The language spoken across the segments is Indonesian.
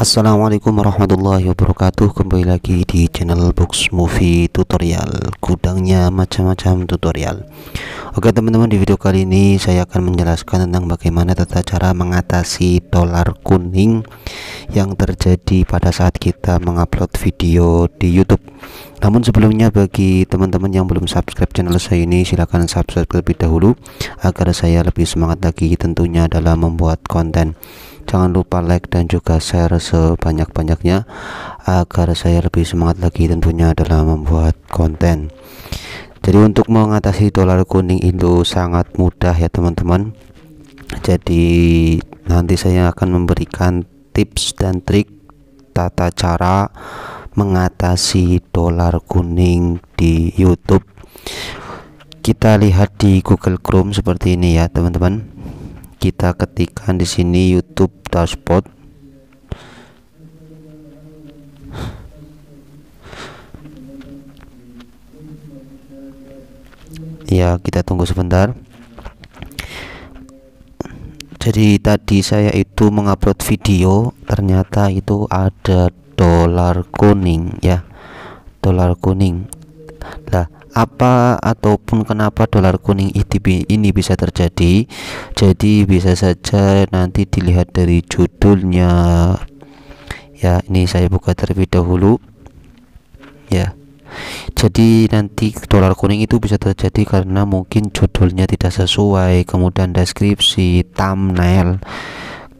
Assalamualaikum warahmatullahi wabarakatuh Kembali lagi di channel box movie tutorial Gudangnya macam-macam tutorial Oke teman-teman di video kali ini Saya akan menjelaskan tentang bagaimana tata cara mengatasi dolar kuning Yang terjadi pada saat kita mengupload video di youtube namun sebelumnya bagi teman-teman yang belum subscribe channel saya ini silahkan subscribe terlebih dahulu agar saya lebih semangat lagi tentunya dalam membuat konten jangan lupa like dan juga share sebanyak-banyaknya agar saya lebih semangat lagi tentunya dalam membuat konten jadi untuk mengatasi dolar kuning itu sangat mudah ya teman-teman jadi nanti saya akan memberikan tips dan trik tata cara mengatasi dolar kuning di YouTube kita lihat di Google Chrome seperti ini ya teman-teman kita ketikkan di sini YouTube dashboard ya kita tunggu sebentar jadi tadi saya itu mengupload video ternyata itu ada dolar kuning ya dolar kuning lah apa ataupun kenapa dolar kuning ITB ini bisa terjadi jadi bisa saja nanti dilihat dari judulnya ya ini saya buka terlebih dahulu ya jadi nanti dolar kuning itu bisa terjadi karena mungkin judulnya tidak sesuai kemudian deskripsi thumbnail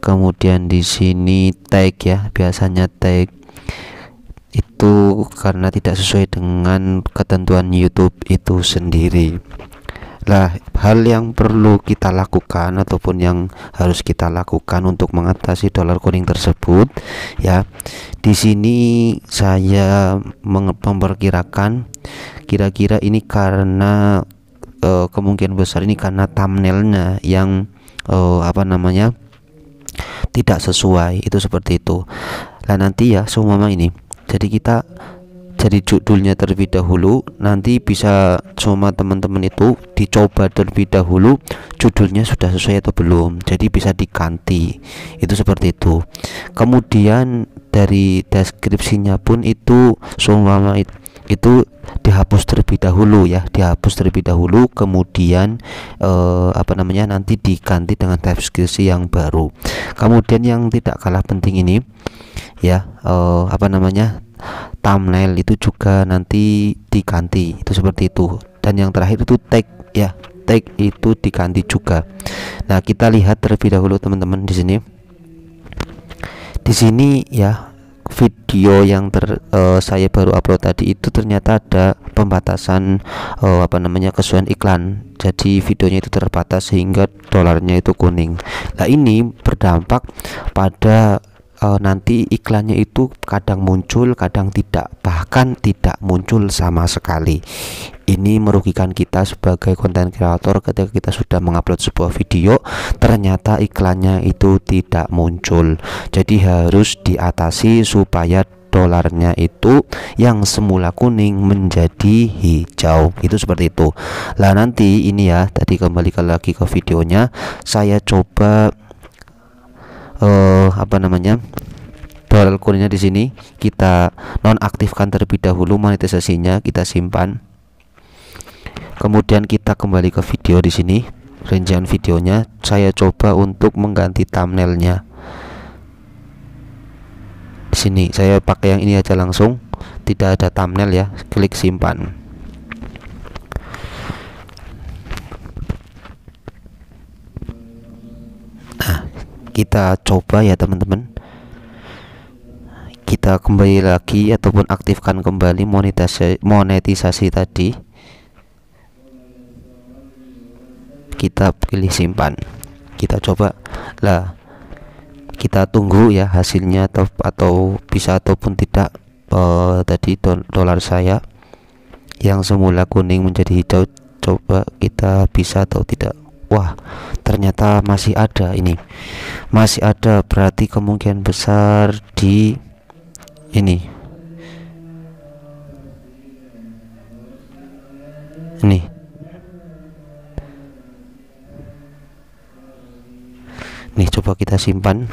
kemudian di sini tag ya biasanya tag itu karena tidak sesuai dengan ketentuan YouTube itu sendiri lah hal yang perlu kita lakukan ataupun yang harus kita lakukan untuk mengatasi dolar kuning tersebut ya di sini saya memperkirakan kira-kira ini karena uh, kemungkinan besar ini karena thumbnailnya yang uh, apa namanya tidak sesuai itu seperti itu lah nanti ya semua ini jadi kita jadi judulnya terlebih dahulu nanti bisa cuma teman-teman itu dicoba terlebih dahulu judulnya sudah sesuai atau belum jadi bisa diganti itu seperti itu kemudian dari deskripsinya pun itu semua itu dihapus terlebih dahulu ya dihapus terlebih dahulu kemudian eh, apa namanya nanti diganti dengan deskripsi yang baru kemudian yang tidak kalah penting ini ya uh, apa namanya thumbnail itu juga nanti diganti itu seperti itu dan yang terakhir itu tag ya tag itu diganti juga nah kita lihat terlebih dahulu teman-teman di sini di sini ya video yang ter, uh, saya baru upload tadi itu ternyata ada pembatasan uh, apa namanya kesuaian iklan jadi videonya itu terbatas sehingga dolarnya itu kuning nah ini berdampak pada e, nanti iklannya itu kadang muncul kadang tidak bahkan tidak muncul sama sekali ini merugikan kita sebagai konten kreator ketika kita sudah mengupload sebuah video ternyata iklannya itu tidak muncul jadi harus diatasi supaya dolarnya itu yang semula kuning menjadi hijau itu seperti itu lah nanti ini ya tadi kembali lagi ke videonya saya coba uh, apa namanya barrel kuningnya di sini kita nonaktifkan terlebih dahulu monetisasinya kita simpan kemudian kita kembali ke video di sini rincian videonya saya coba untuk mengganti thumbnailnya di sini saya pakai yang ini aja langsung tidak ada thumbnail ya klik simpan kita coba ya teman-teman kita kembali lagi ataupun aktifkan kembali monetisasi, monetisasi tadi kita pilih simpan kita coba lah kita tunggu ya hasilnya atau, atau bisa ataupun tidak uh, tadi dolar saya yang semula kuning menjadi hijau coba kita bisa atau tidak wah ternyata masih ada ini masih ada berarti kemungkinan besar di ini ini nih coba kita simpan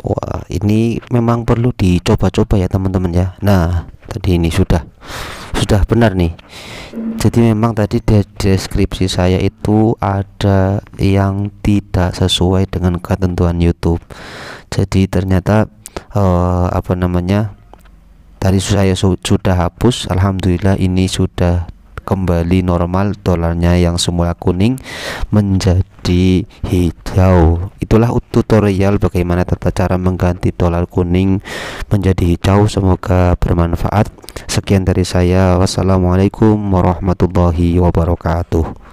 wah ini memang perlu dicoba-coba ya teman-teman ya nah tadi ini sudah sudah benar nih jadi memang tadi di deskripsi saya itu ada yang tidak sesuai dengan ketentuan YouTube jadi ternyata uh, apa namanya tadi saya su sudah hapus Alhamdulillah ini sudah kembali normal dolarnya yang semula kuning menjadi hijau itulah tutorial bagaimana tata cara mengganti dolar kuning menjadi hijau semoga bermanfaat sekian dari saya wassalamualaikum warahmatullahi wabarakatuh